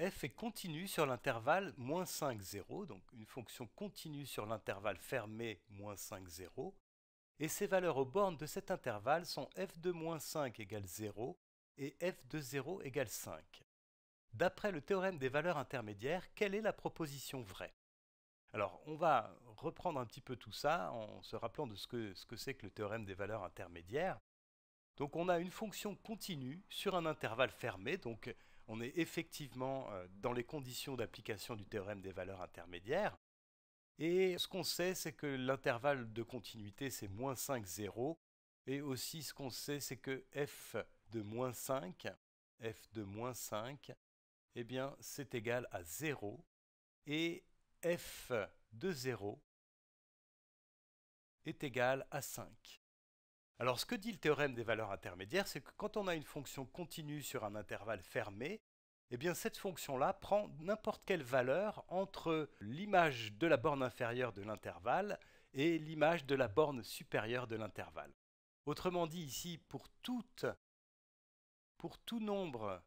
f est continue sur l'intervalle moins 5, 0, donc une fonction continue sur l'intervalle fermé moins 5, 0, et ses valeurs aux bornes de cet intervalle sont f de moins 5 égale 0 et f de 0 égale 5. D'après le théorème des valeurs intermédiaires, quelle est la proposition vraie Alors, on va reprendre un petit peu tout ça en se rappelant de ce que c'est que, que le théorème des valeurs intermédiaires. Donc on a une fonction continue sur un intervalle fermé, donc on est effectivement euh, dans les conditions d'application du théorème des valeurs intermédiaires. Et ce qu'on sait, c'est que l'intervalle de continuité, c'est moins 5, 0. Et aussi, ce qu'on sait, c'est que f de moins 5, f de 5, eh bien, c'est égal à 0. Et f de 0 est égal à 5. Alors ce que dit le théorème des valeurs intermédiaires, c'est que quand on a une fonction continue sur un intervalle fermé, eh bien cette fonction-là prend n'importe quelle valeur entre l'image de la borne inférieure de l'intervalle et l'image de la borne supérieure de l'intervalle. Autrement dit, ici, pour tout nombre,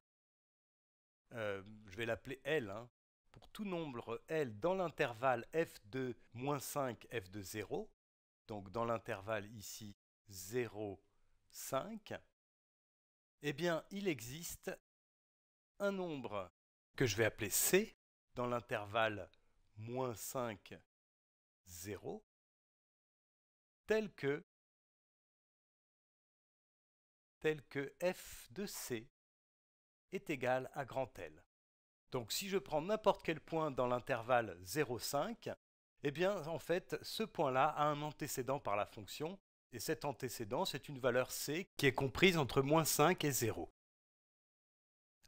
euh, je vais l'appeler L, hein, pour tout nombre L dans l'intervalle f de moins 5, f de 0, donc dans l'intervalle ici 0,5, eh bien il existe un nombre que je vais appeler C dans l'intervalle moins 5, 0, tel que, tel que f de C est égal à grand L. Donc si je prends n'importe quel point dans l'intervalle 0,5, eh bien en fait ce point-là a un antécédent par la fonction et cet antécédent, c'est une valeur C qui est comprise entre moins 5 et 0.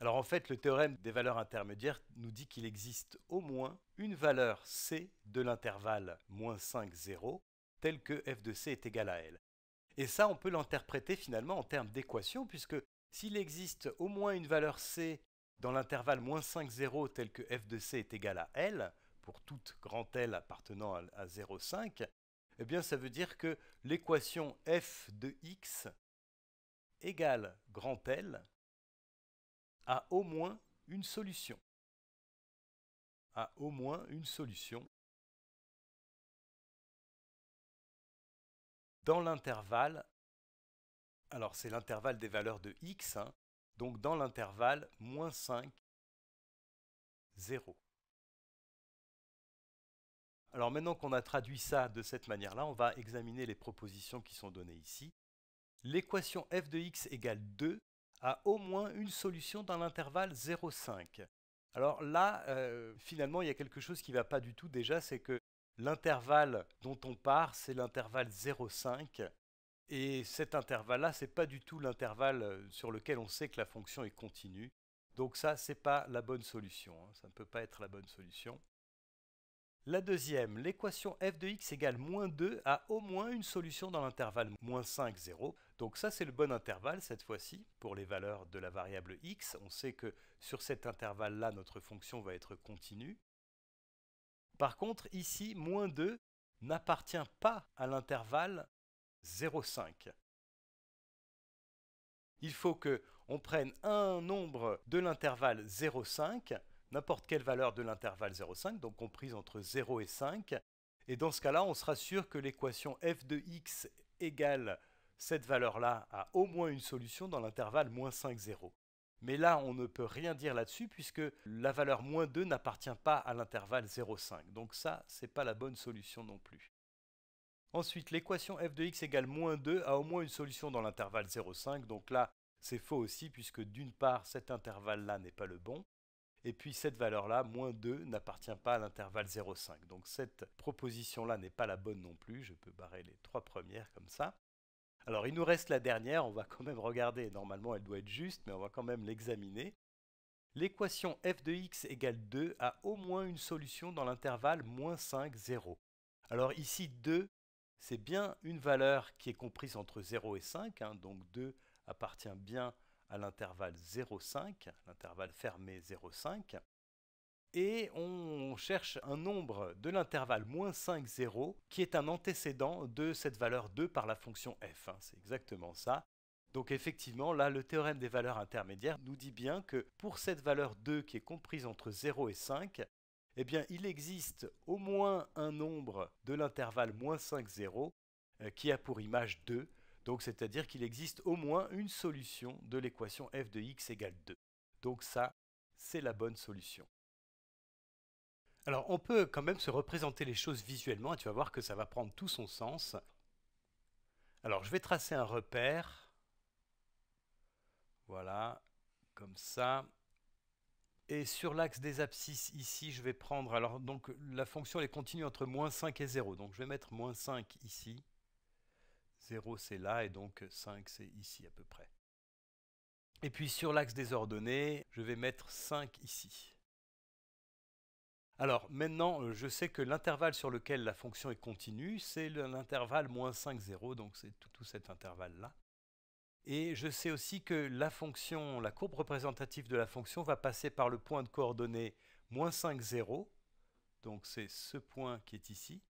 Alors en fait, le théorème des valeurs intermédiaires nous dit qu'il existe au moins une valeur C de l'intervalle moins 5, 0, telle que f de C est égal à L. Et ça, on peut l'interpréter finalement en termes d'équation, puisque s'il existe au moins une valeur C dans l'intervalle moins 5, 0, tel que f de C est égal à L, pour toute grande L appartenant à 0,5, eh bien, ça veut dire que l'équation f de x égale grand L a au moins une solution. A au moins une solution dans l'intervalle, alors c'est l'intervalle des valeurs de x, hein, donc dans l'intervalle moins 5, 0. Alors maintenant qu'on a traduit ça de cette manière-là, on va examiner les propositions qui sont données ici. L'équation f de x égale 2 a au moins une solution dans l'intervalle 0,5. Alors là, euh, finalement, il y a quelque chose qui ne va pas du tout déjà, c'est que l'intervalle dont on part, c'est l'intervalle 0,5. Et cet intervalle-là, ce n'est pas du tout l'intervalle euh, sur lequel on sait que la fonction est continue. Donc ça, ce n'est pas la bonne solution. Hein. Ça ne peut pas être la bonne solution. La deuxième, l'équation f de x égale moins 2 a au moins une solution dans l'intervalle moins 5, 0. Donc ça c'est le bon intervalle cette fois-ci pour les valeurs de la variable x. On sait que sur cet intervalle-là, notre fonction va être continue. Par contre, ici, moins 2 n'appartient pas à l'intervalle 0,5. Il faut que prenne un nombre de l'intervalle 0,5 n'importe quelle valeur de l'intervalle 0,5, donc comprise entre 0 et 5. Et dans ce cas-là, on sera sûr que l'équation f de x égale cette valeur-là a au moins une solution dans l'intervalle moins 5, 0. Mais là, on ne peut rien dire là-dessus puisque la valeur moins 2 n'appartient pas à l'intervalle 0,5. Donc ça, n'est pas la bonne solution non plus. Ensuite, l'équation f de x égale moins 2 a au moins une solution dans l'intervalle 0,5. Donc là, c'est faux aussi puisque d'une part, cet intervalle-là n'est pas le bon. Et puis cette valeur-là, moins 2, n'appartient pas à l'intervalle 0,5. Donc cette proposition-là n'est pas la bonne non plus. Je peux barrer les trois premières comme ça. Alors il nous reste la dernière, on va quand même regarder. Normalement elle doit être juste, mais on va quand même l'examiner. L'équation f de x égale 2 a au moins une solution dans l'intervalle moins 5, 0. Alors ici 2, c'est bien une valeur qui est comprise entre 0 et 5, hein. donc 2 appartient bien à l'intervalle 0,5, l'intervalle fermé 0,5, et on cherche un nombre de l'intervalle moins 5, qui est un antécédent de cette valeur 2 par la fonction f. Hein. C'est exactement ça. Donc effectivement, là, le théorème des valeurs intermédiaires nous dit bien que pour cette valeur 2 qui est comprise entre 0 et 5, eh bien, il existe au moins un nombre de l'intervalle moins 5, 0 euh, qui a pour image 2, donc c'est-à-dire qu'il existe au moins une solution de l'équation f de x égale 2. Donc ça, c'est la bonne solution. Alors on peut quand même se représenter les choses visuellement et tu vas voir que ça va prendre tout son sens. Alors je vais tracer un repère. Voilà, comme ça. Et sur l'axe des abscisses ici, je vais prendre, alors donc la fonction elle est continue entre moins 5 et 0. Donc je vais mettre moins 5 ici 0 c'est là et donc 5 euh, c'est ici à peu près. Et puis sur l'axe des ordonnées, je vais mettre 5 ici. Alors maintenant, euh, je sais que l'intervalle sur lequel la fonction est continue, c'est l'intervalle moins 5, 0, donc c'est tout, cet intervalle-là. Et je sais aussi que la la courbe représentative de la fonction va passer par le point de coordonnées moins 5, 0, donc c'est ce point qui est ici,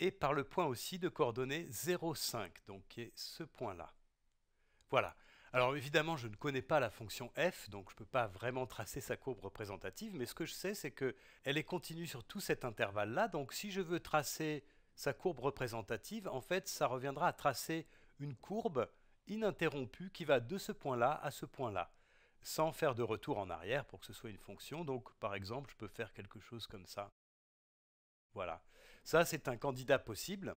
et par le point aussi de coordonnées 0,5, donc qui est ce point-là. Voilà. Alors évidemment, je ne connais pas la fonction f, donc je ne peux pas vraiment tracer sa courbe représentative, mais ce que je sais, c'est qu'elle est continue sur tout cet intervalle-là, donc si je veux tracer sa courbe représentative, en fait, ça reviendra à tracer une courbe ininterrompue qui va de ce point-là à ce point-là, sans faire de retour en arrière pour que ce soit une fonction. Donc par exemple, je peux faire quelque chose comme ça. Voilà. Ça, c'est un candidat possible.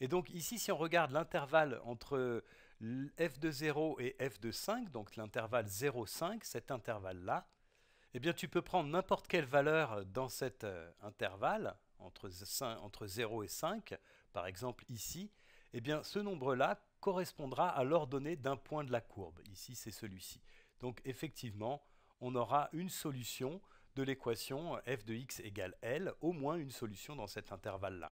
Et donc ici, si on regarde l'intervalle entre f de 0 et f de 5, donc l'intervalle 0,5, cet intervalle-là, eh bien tu peux prendre n'importe quelle valeur dans cet euh, intervalle, entre, 0 et 5, par exemple ici, eh bien ce nombre-là correspondra à l'ordonnée d'un point de la courbe. Ici, c'est celui-ci. Donc effectivement, on aura une solution de l'équation f de x égale L, au moins une solution dans cet intervalle-là.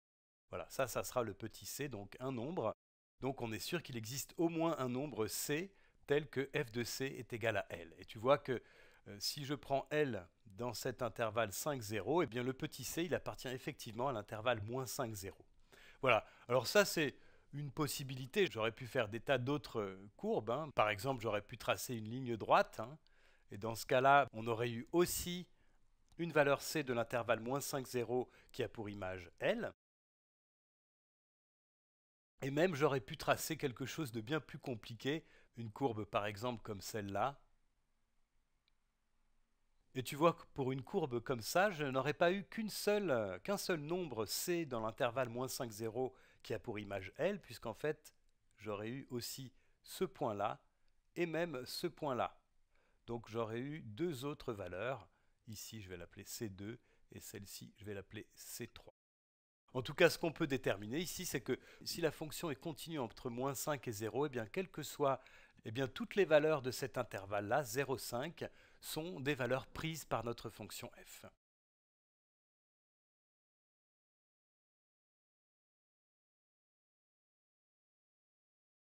Voilà, ça, ça sera le petit c, donc un nombre. Donc on est sûr qu'il existe au moins un nombre c tel que f de c est égal à L. Et tu vois que euh, si je prends L dans cet intervalle 5, 0, eh bien le petit c, il appartient effectivement à l'intervalle moins 5, 0. Voilà, alors ça c'est une possibilité. J'aurais pu faire des tas d'autres euh, courbes. Hein. Par exemple, j'aurais pu tracer une ligne droite. Hein. Et dans ce cas-là, on aurait eu aussi une valeur C de l'intervalle moins 5, 0 qui a pour image L. Et même j'aurais pu tracer quelque chose de bien plus compliqué, une courbe par exemple comme celle-là. Et tu vois que pour une courbe comme ça, je n'aurais pas eu qu'un seul nombre C dans l'intervalle moins 5, 0 qui a pour image L, puisqu'en fait j'aurais eu aussi ce point-là et même ce point-là. Donc j'aurais eu deux autres valeurs Ici, je vais l'appeler C2 et celle-ci, je vais l'appeler C3. En tout cas, ce qu'on peut déterminer ici, c'est que si la fonction est continue entre moins 5 et 0, eh bien, que eh bien, toutes les valeurs de cet intervalle-là, 0,5, sont des valeurs prises par notre fonction f.